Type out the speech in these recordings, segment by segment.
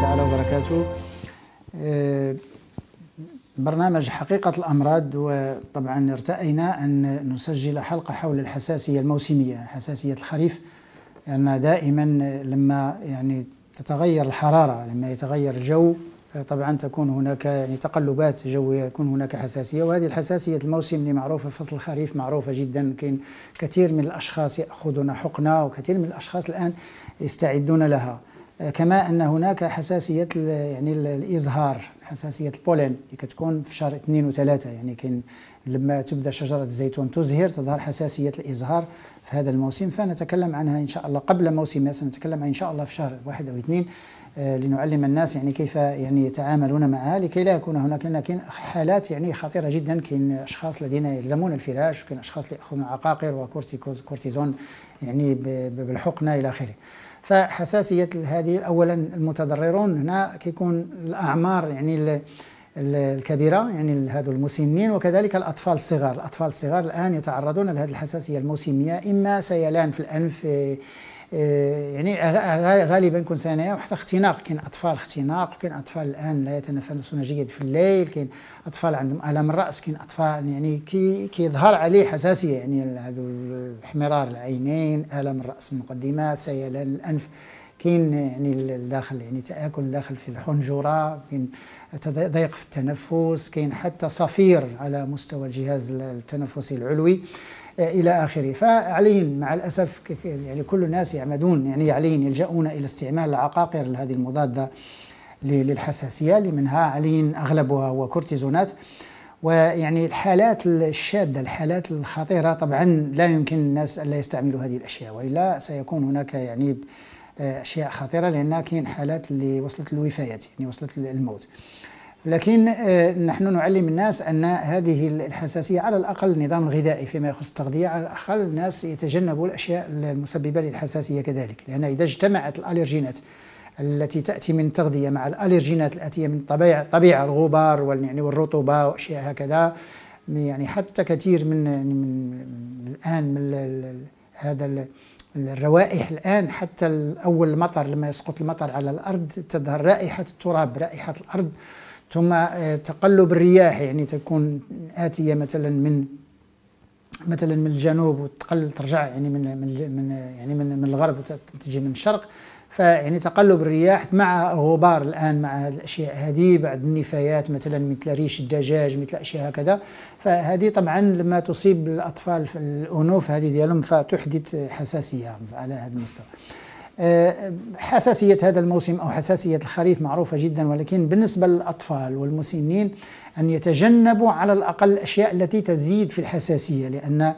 تعالى وبركاته آه، برنامج حقيقة الأمراض وطبعا ارتأينا أن نسجل حلقة حول الحساسية الموسمية حساسية الخريف لأن يعني دائما لما يعني تتغير الحرارة لما يتغير الجو طبعا تكون هناك يعني تقلبات جوية يكون هناك حساسية وهذه الحساسية الموسم اللي معروفة فصل الخريف معروفة جدا كاين كثير من الأشخاص يأخذون حقنة وكثير من الأشخاص الآن يستعدون لها كما ان هناك حساسيه يعني الازهار حساسيه البولين اللي كتكون في شهر اثنين وثلاثه يعني كاين لما تبدا شجره الزيتون تزهر تظهر حساسيه الازهار في هذا الموسم فنتكلم عنها ان شاء الله قبل موسمها سنتكلم ان شاء الله في شهر واحد او اثنين آه، لنعلم الناس يعني كيف يعني يتعاملون معها لكي لا يكون هناك لان كاين حالات يعني خطيره جدا كاين اشخاص الذين يلزمون الفراش وكاين اشخاص اللي ياخذون عقاقير وكورتيزون يعني بالحقنه الى اخره فحساسيه هذه اولا المتضررون هنا كيكون الاعمار يعني الكبيره يعني هذو المسنين وكذلك الاطفال الصغار الاطفال الصغار الان يتعرضون لهذه الحساسيه الموسميه اما سيلان في الانف آه، يعني غالبا كنت سنة وحتى اختناق كاين اطفال اختناق كاين اطفال الان لا يتنفسون جيد في الليل كاين اطفال عندهم الام الراس كاين اطفال يعني كي كيظهر عليه حساسيه يعني هذو احمرار العينين الام الراس المقدمه سيلان الانف كاين يعني الداخل يعني تاكل داخل في الحنجره كاين ضيق في التنفس كاين حتى صفير على مستوى الجهاز التنفسي العلوي إلى آخره فعليهم مع الأسف يعني كل الناس يعمدون يعني عليهم يلجؤون إلى استعمال العقاقير هذه المضادة للحساسية لمنها عليهم أغلبها هو كورتيزونات ويعني الحالات الشاده الحالات الخطيره طبعا لا يمكن الناس الا يستعملوا هذه الاشياء والا سيكون هناك يعني اشياء خطيره لان كاين حالات اللي وصلت للوفايات يعني وصلت للموت لكن آه، نحن نعلم الناس أن هذه الحساسية على الأقل النظام الغذائي فيما يخص التغذية على الأقل الناس يتجنبوا الأشياء المسببة للحساسية كذلك لأن إذا اجتمعت الأليرجينات التي تأتي من التغذية مع الأليرجينات الآتية من الطبيعة الطبيعة الغبار يعني والرطوبة وأشياء هكذا يعني حتى كثير من, يعني من الآن من هذا الروائح الآن حتى أول المطر لما يسقط المطر على الأرض تظهر رائحة التراب رائحة الأرض ثم آه، تقلب الرياح يعني تكون آتية مثلا من مثلا من الجنوب وتقل ترجع يعني من من يعني من من الغرب وتجي من الشرق فيعني تقلب الرياح مع غبار الان مع هذه الاشياء هذه بعد النفايات مثلا مثل ريش الدجاج مثل اشياء هكذا فهذه طبعا لما تصيب الاطفال في الانوف هذه ديالهم فتحدث حساسيه على هذا المستوى. آه، حساسية هذا الموسم أو حساسية الخريف معروفة جدا ولكن بالنسبة للأطفال والمسنين أن يتجنبوا على الأقل الأشياء التي تزيد في الحساسية لأن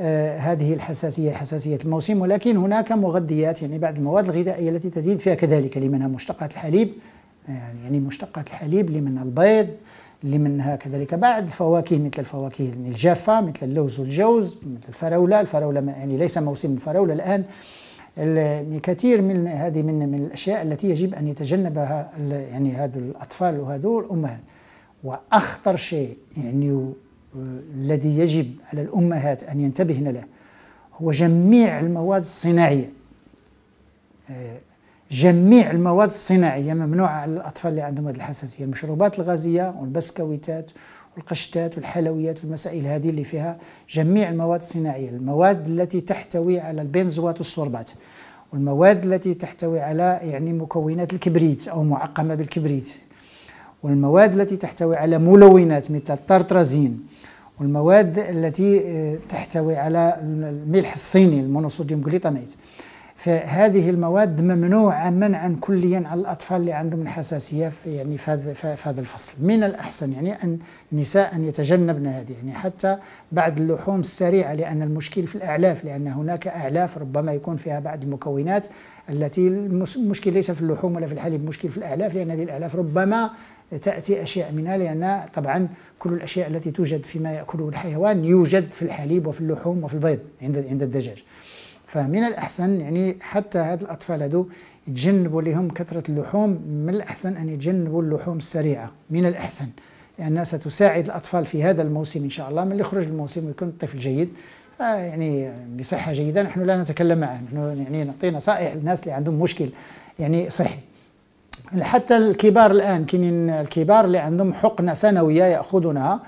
آه، هذه الحساسية حساسية الموسم ولكن هناك مغذيات يعني بعض المواد الغذائية التي تزيد فيها كذلك لمنها مشتقات الحليب يعني, يعني مشتقات الحليب لمنها البيض لمنها كذلك بعض الفواكه مثل الفواكه الجافة مثل اللوز والجوز مثل الفراولة الفراولة يعني ليس موسم الفراولة الآن كثير من هذه من من الاشياء التي يجب ان يتجنبها يعني هذو الاطفال وهذو الامهات واخطر شيء يعني الذي يجب على الامهات ان ينتبهن له هو جميع المواد الصناعيه آه، جميع المواد الصناعيه ممنوعه على الاطفال اللي عندهم هذه الحساسيه المشروبات الغازيه والبسكويتات والقشتات والحلويات والمسائل هذه اللي فيها جميع المواد الصناعية المواد التي تحتوي على البنزوات والصربات والمواد التي تحتوي على يعني مكونات الكبريت أو معقمة بالكبريت والمواد التي تحتوي على ملونات مثل الطرطرازين والمواد التي آه، تحتوي على الملح الصيني المونوصوديوم جلوتاميت فهذه المواد ممنوعة منعا كليا على الأطفال اللي عندهم الحساسية في يعني في هذا الفصل من الأحسن يعني أن النساء أن يتجنبن هذه يعني حتى بعد اللحوم السريعة لأن المشكل في الأعلاف لأن هناك أعلاف ربما يكون فيها بعض المكونات التي المشكل ليس في اللحوم ولا في الحليب المشكل في الأعلاف لأن هذه الأعلاف ربما تأتي أشياء منها لأن طبعا كل الأشياء التي توجد فيما يأكله الحيوان يوجد في الحليب وفي اللحوم وفي البيض عند الدجاج فمن الأحسن يعني حتى هاد الأطفال هادو يتجنبوا لهم كثرة اللحوم من الأحسن أن يتجنبوا اللحوم السريعة من الأحسن لأنها يعني ستساعد الأطفال في هذا الموسم إن شاء الله من يخرج الموسم ويكون الطفل جيد آه، يعني بصحة جيدة نحن لا نتكلم معه نحن يعني نعطي نصائح للناس اللي عندهم مشكل يعني صحي حتى الكبار الآن كاينين الكبار اللي عندهم حقنة سنوية يأخذونها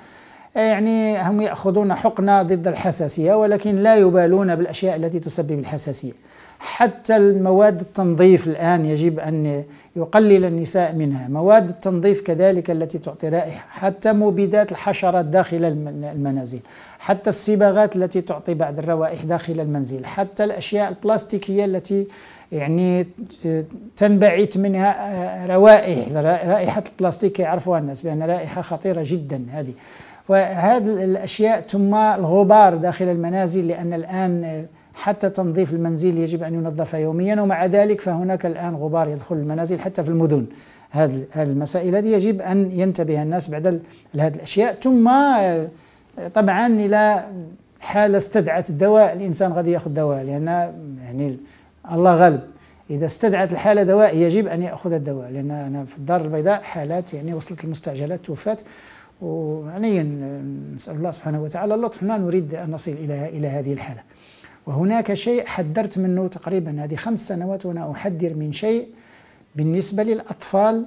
آه، يعني هم يأخذون حقنة ضد الحساسية ولكن لا يبالون بالأشياء التي تسبب الحساسية حتى المواد التنظيف الآن يجب أن يقلل النساء منها مواد التنظيف كذلك التي تعطي رائحة حتى مبيدات الحشرات داخل المنازل حتى الصباغات التي تعطي بعض الروائح داخل المنزل حتى الأشياء البلاستيكية التي يعني آه، تنبعث منها آه، روائح رائحة البلاستيك يعرفها الناس بأن رائحة خطيرة جدا هذه وهذه الأشياء ثم الغبار داخل المنازل لأن الآن حتى تنظيف المنزل يجب أن ينظف يوميا ومع ذلك فهناك الآن غبار يدخل المنازل حتى في المدن هذه المسائل هذه يجب أن ينتبه الناس بعد هذه الأشياء ثم طبعا إلى حالة استدعت الدواء الإنسان غادي يأخذ دواء لأن يعني الله غالب إذا استدعت الحالة دواء يجب أن يأخذ الدواء لأن أنا في الدار البيضاء حالات يعني وصلت المستعجلات توفات وعليا نسأل الله سبحانه وتعالى اللطف ما نريد أن نصل إلى إلى هذه الحالة وهناك شيء حذرت منه تقريبا هذه خمس سنوات وأنا أحذر من شيء بالنسبة للأطفال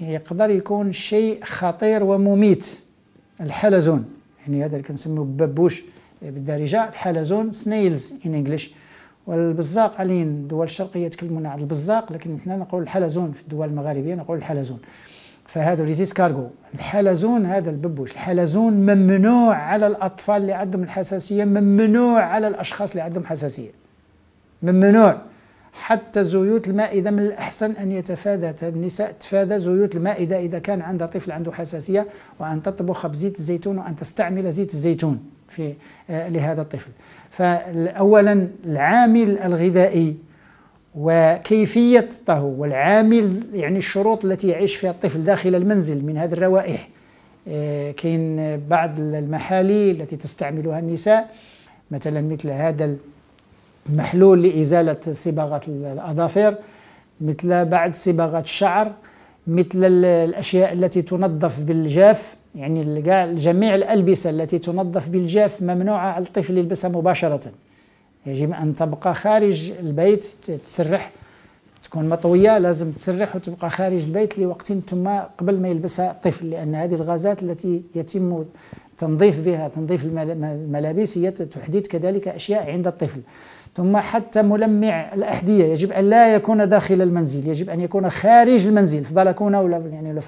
يقدر يكون شيء خطير ومميت الحلزون يعني هذا اللي كنسميو ببوش بالدارجة الحلزون سنيلز إن إنجلش والبزاق علينا الدول الشرقية يتكلمون على البزاق لكن نحن نقول الحلزون في الدول المغاربية نقول الحلزون فهذا ريزيس كارغو الحلزون هذا الببوش الحلزون ممنوع على الأطفال اللي عندهم الحساسية ممنوع على الأشخاص اللي عندهم حساسية ممنوع حتى زيوت المائدة من الأحسن أن يتفادى النساء تفادى زيوت المائدة إذا كان عندها طفل عنده حساسية وأن تطبخ بزيت الزيتون وأن تستعمل زيت الزيتون في آه، لهذا الطفل فأولا العامل الغذائي وكيفية الطهو والعامل يعني الشروط التي يعيش فيها الطفل داخل المنزل من هذه الروائح آه، كاين بعض المحالي التي تستعملها النساء مثلا مثل هذا المحلول لإزالة صباغة الأظافر مثل بعد صباغة الشعر مثل الأشياء التي تنظف بالجاف يعني جميع الألبسة التي تنظف بالجاف ممنوعة على الطفل يلبسها مباشرة يجب أن تبقى خارج البيت تسرح تكون مطوية لازم تسرح وتبقى خارج البيت لوقت ثم قبل ما يلبسها الطفل لأن هذه الغازات التي يتم تنظيف بها تنظيف الملابس هي تحدث كذلك أشياء عند الطفل ثم حتى ملمع الأحذية يجب أن لا يكون داخل المنزل يجب أن يكون خارج المنزل في بلكونة ولا يعني ولا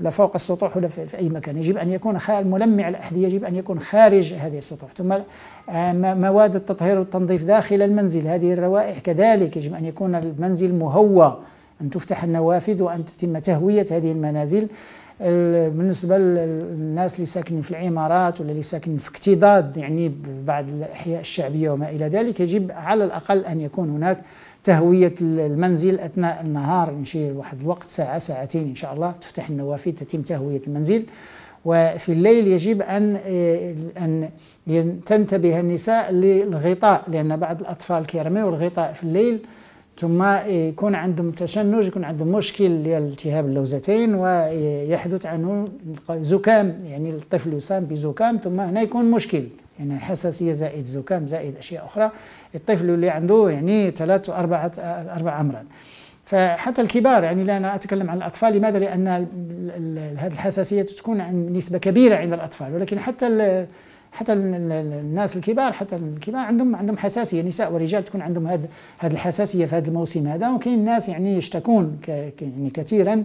ولا فوق السطوح ولا في, أي مكان يجب أن يكون ملمع الأحذية يجب أن يكون خارج هذه السطوح ثم آه، مواد التطهير والتنظيف داخل المنزل هذه الروائح كذلك يجب أن يكون المنزل مهوى أن تفتح النوافذ وأن تتم تهوية هذه المنازل بالنسبه للناس اللي ساكنين في العمارات ولا اللي ساكنين في اكتضاد يعني بعض الاحياء الشعبيه وما الى ذلك يجب على الاقل ان يكون هناك تهوية المنزل أثناء النهار نشير لواحد الوقت ساعة ساعتين إن شاء الله تفتح النوافذ تتم تهوية المنزل وفي الليل يجب أن آه، أن تنتبه النساء للغطاء لأن بعض الأطفال كيرميو الغطاء في الليل ثم آه، يكون عندهم تشنج يكون عندهم مشكل ديال التهاب اللوزتين ويحدث عنه زكام يعني الطفل يصاب بزكام ثم هنا يكون مشكل يعني حساسيه زائد زكام زائد اشياء اخرى الطفل اللي عنده يعني ثلاث أربعة اربع امراض فحتى الكبار يعني لا انا اتكلم عن الاطفال لماذا لان هذه الحساسيه تكون عن نسبه كبيره عند الاطفال ولكن حتى حتى الناس الكبار حتى الكبار عندهم عندهم حساسيه نساء ورجال تكون عندهم هذه هذه الحساسيه في هذا الموسم هذا وكاين الناس يعني يشتكون يعني كثيرا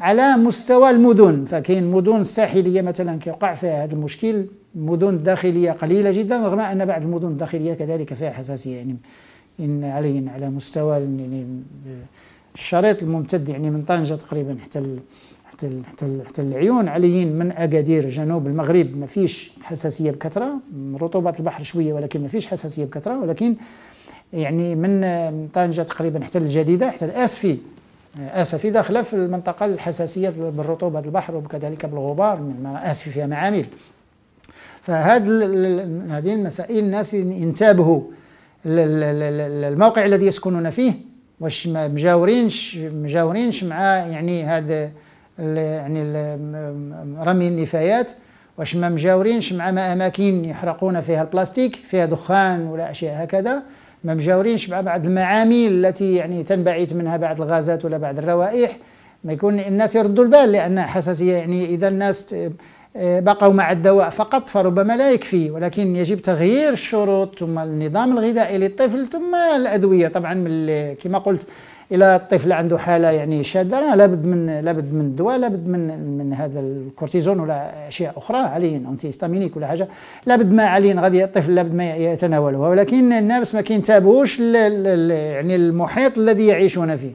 على مستوى المدن فكاين مدن الساحليه مثلا كيوقع فيها هذا المشكل المدن الداخليه قليله جدا رغم ان بعض المدن الداخليه كذلك فيها حساسيه يعني ان علي على مستوى يعني الشريط الممتد يعني من طنجه تقريبا حتى حتى حتى حتى العيون عليين من اكادير جنوب المغرب ما فيش حساسيه بكثره رطوبه البحر شويه ولكن ما فيش حساسيه بكثره ولكن يعني من طنجه تقريبا حتى الجديده حتى الاسفي آسفي داخلة في المنطقة الحساسية بالرطوبة البحر وكذلك بالغبار مما آسفي فيها معامل فهذه المسائل الناس ينتبهوا الموقع الذي يسكنون فيه واش ما مجاورينش مجاورينش مع يعني هذا يعني رمي النفايات واش ما مجاورينش مع ما اماكن يحرقون فيها البلاستيك فيها دخان ولا اشياء هكذا ما مجاورينش مع بعض المعامل التي يعني تنبعث منها بعض الغازات ولا بعض الروائح ما يكون الناس يردوا البال لان حساسيه يعني اذا الناس آه، بقوا مع الدواء فقط فربما لا يكفي ولكن يجب تغيير الشروط ثم النظام الغذائي للطفل ثم الادويه طبعا كما قلت الى الطفل عنده حاله يعني شاده لابد من لابد من الدواء لابد من من هذا الكورتيزون ولا اشياء اخرى عليين انتي استامينيك ولا حاجه لابد ما عليين غادي الطفل لابد ما يتناولها ولكن الناس ما كينتابوش يعني المحيط الذي يعيشون فيه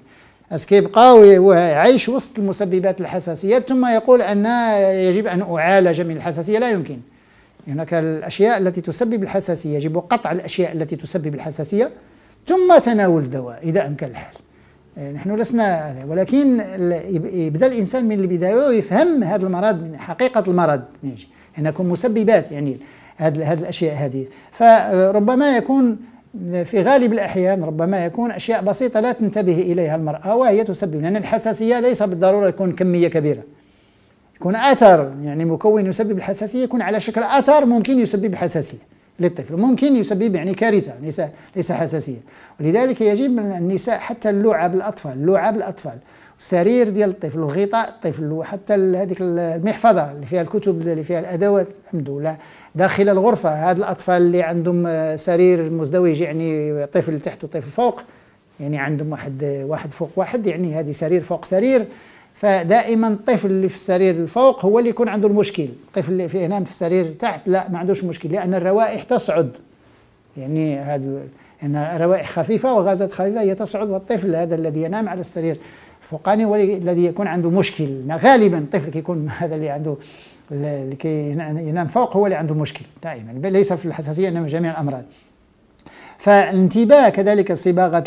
بس كيبقاو عايش وسط المسببات الحساسيه ثم يقول ان يجب ان اعالج من الحساسيه لا يمكن هناك الاشياء التي تسبب الحساسيه يجب قطع الاشياء التي تسبب الحساسيه ثم تناول الدواء اذا امكن الحال نحن لسنا ولكن يبدا الانسان من البدايه ويفهم هذا المرض من حقيقه المرض هنا يكون مسببات يعني هذه هذه الاشياء هذه فربما يكون في غالب الاحيان ربما يكون اشياء بسيطه لا تنتبه اليها المراه وهي تسبب لان الحساسيه ليس بالضروره تكون كميه كبيره يكون اثر يعني مكون يسبب الحساسيه يكون على شكل اثر ممكن يسبب الحساسيه للطفل ممكن يسبب يعني كارثة ليس ليس حساسية ولذلك يجب من النساء حتى اللعاب الأطفال لعاب الأطفال السرير ديال الطفل الغطاء الطفل وحتى هذيك المحفظة اللي فيها الكتب اللي فيها الأدوات الحمد لله داخل الغرفة هاد الأطفال اللي عندهم سرير مزدوج يعني طفل تحت وطفل فوق يعني عندهم واحد واحد فوق واحد يعني هذه سرير فوق سرير فدائما الطفل اللي في السرير الفوق هو اللي يكون عنده المشكل الطفل اللي في هنا في السرير تحت لا ما عندوش مشكل لأن الروائح تصعد يعني هذا أن روائح خفيفة وغازات خفيفة هي تصعد والطفل هذا الذي ينام على السرير الفوقاني هو الذي يكون عنده مشكل غالبا الطفل يكون هذا اللي عنده اللي ينام فوق هو اللي عنده مشكل دائما ليس في الحساسية إنما جميع الأمراض فالانتباه كذلك صباغة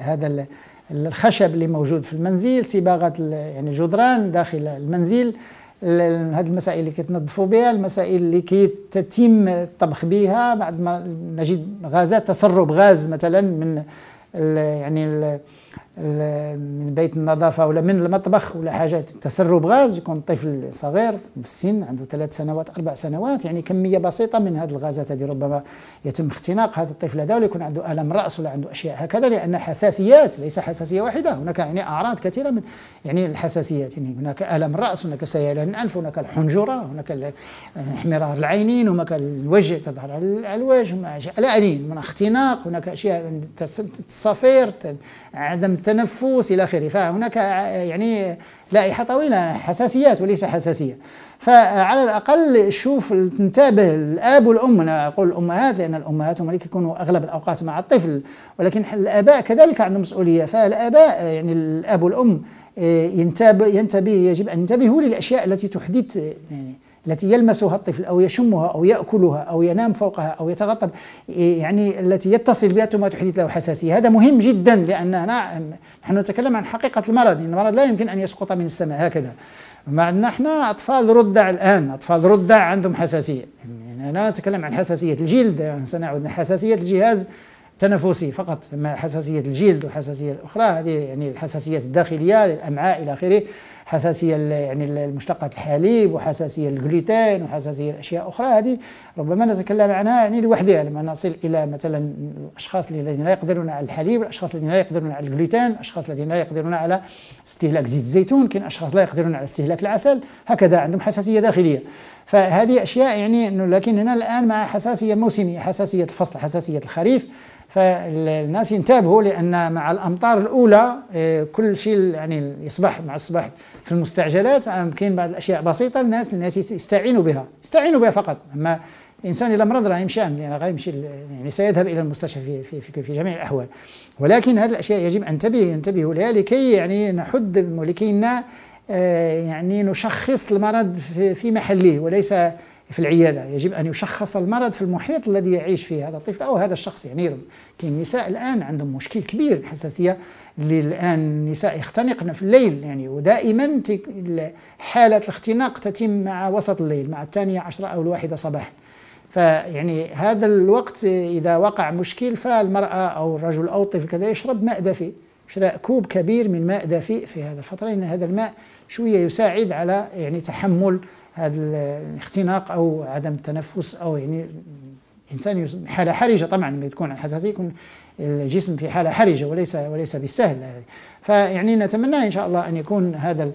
هذا الخشب اللي موجود في المنزل صباغه يعني الجدران داخل المنزل هاد المسائل اللي كتنظفوا بها المسائل اللي كيتتم الطبخ بها بعد ما نجد غازات تسرب غاز مثلا من الـ يعني الـ من بيت النظافه ولا من المطبخ ولا حاجات تسرب غاز يكون طفل صغير في السن عنده ثلاث سنوات اربع سنوات يعني كميه بسيطه من هذه الغازات هذه ربما يتم اختناق هذا الطفل هذا ويكون يكون عنده الم راس ولا عنده اشياء هكذا لان حساسيات ليس حساسيه واحده هناك يعني اعراض كثيره من يعني الحساسيات يعني هناك الم راس هناك سيلان الانف هناك الحنجره هناك احمرار العينين هناك الوجه تظهر على الوجه لا العينين هناك اختناق هناك اشياء الصفير عدم التنفس إلى آخره فهناك يعني لائحة طويلة حساسيات وليس حساسية فعلى الأقل شوف تنتبه الأب والأم أنا أقول الأمهات لأن الأمهات هم اللي يكونوا أغلب الأوقات مع الطفل ولكن الآباء كذلك عندهم مسؤولية فالآباء يعني الأب والأم آه، ينتبه يجب أن ينتبهوا للأشياء التي تحدث يعني التي يلمسها الطفل أو يشمها أو يأكلها أو ينام فوقها أو يتغطى يعني التي يتصل بها ثم تحدث له حساسية هذا مهم جدا لأننا نحن نتكلم عن حقيقة المرض المرض لا يمكن أن يسقط من السماء هكذا ما عندنا احنا أطفال ردع الآن أطفال ردع عندهم حساسية يعني أنا نتكلم عن حساسية الجلد يعني سنعود حساسية الجهاز التنفسي فقط ما حساسيه الجلد وحساسيه الاخرى هذه يعني الحساسيه الداخليه للامعاء الى اخره حساسيه يعني المشتقات الحليب وحساسيه الجلوتين وحساسيه لاشياء اخرى هذه ربما نتكلم عنها يعني لوحدها لما نصل الى مثلا الاشخاص الذين لا يقدرون على الحليب الاشخاص الذين لا يقدرون على الجلوتين الاشخاص الذين لا يقدرون على استهلاك زيت الزيتون كاين اشخاص لا يقدرون على استهلاك العسل هكذا عندهم حساسيه داخليه فهذه اشياء يعني انه لكن هنا الان مع حساسيه موسميه حساسيه الفصل حساسيه الخريف فالناس ينتبهوا لان مع الامطار الاولى آه، كل شيء يعني يصبح مع الصباح في المستعجلات يمكن آه، بعض الاشياء بسيطه الناس الناس يستعينوا بها يستعينوا بها فقط اما الانسان اذا مرض راه يمشي يعني يمشي يعني سيذهب الى المستشفى في, في في في جميع الاحوال ولكن هذه الاشياء يجب ان انتبه ينتبهوا لها لكي يعني نحد ولكي آه، يعني نشخص المرض في محله وليس في العيادة يجب أن يشخص المرض في المحيط الذي يعيش فيه هذا الطفل أو هذا الشخص يعني كاين نساء الآن عندهم مشكل كبير الحساسية اللي الآن النساء يختنقن في الليل يعني ودائما حالة الاختناق تتم مع وسط الليل مع الثانية عشرة أو الواحدة صباحا فيعني هذا الوقت إذا وقع مشكل فالمرأة أو الرجل أو الطفل كذا يشرب ماء دافئ شراء كوب كبير من ماء دافئ في هذا الفترة لأن هذا الماء شوية يساعد على يعني تحمل هذا الاختناق او عدم التنفس او يعني الانسان حاله حرجه طبعا لما تكون الحساسيه يكون الجسم في حاله حرجه وليس وليس بالسهل فيعني نتمنى ان شاء الله ان يكون هذا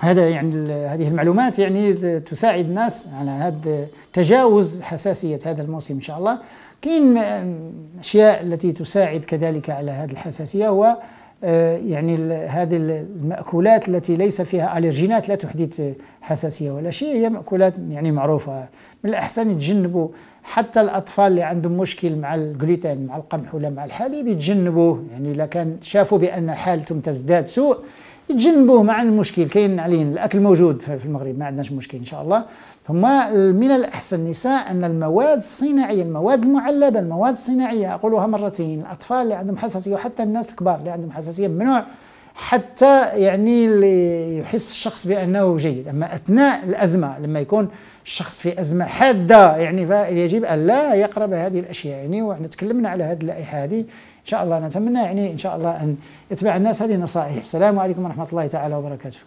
هذا يعني هذه المعلومات يعني تساعد الناس على هذا تجاوز حساسيه هذا الموسم ان شاء الله كاين الاشياء التي تساعد كذلك على هذه الحساسيه هو آه، يعني هذه المأكولات التي ليس فيها ألرجينات لا تحدث حساسية ولا شيء هي مأكولات يعني معروفة من الأحسن يتجنبوا حتى الأطفال اللي عندهم مشكل مع الجلوتين مع القمح ولا مع الحليب يتجنبوه يعني إذا كان شافوا بأن حالتهم تزداد سوء يتجنبوه مع المشكل كاين عليه الاكل موجود في المغرب ما عندناش مشكل ان شاء الله ثم من الاحسن النساء ان المواد الصناعيه المواد المعلبه المواد الصناعيه اقولها مرتين الاطفال اللي عندهم حساسيه وحتى الناس الكبار اللي عندهم حساسيه ممنوع حتى يعني اللي يحس الشخص بانه جيد اما اثناء الازمه لما يكون الشخص في ازمه حاده يعني يجب ان لا يقرب هذه الاشياء يعني وحنا تكلمنا على هذه اللائحه هذه ان شاء الله نتمنى يعني ان شاء الله ان يتبع الناس هذه النصائح السلام عليكم ورحمه الله تعالى وبركاته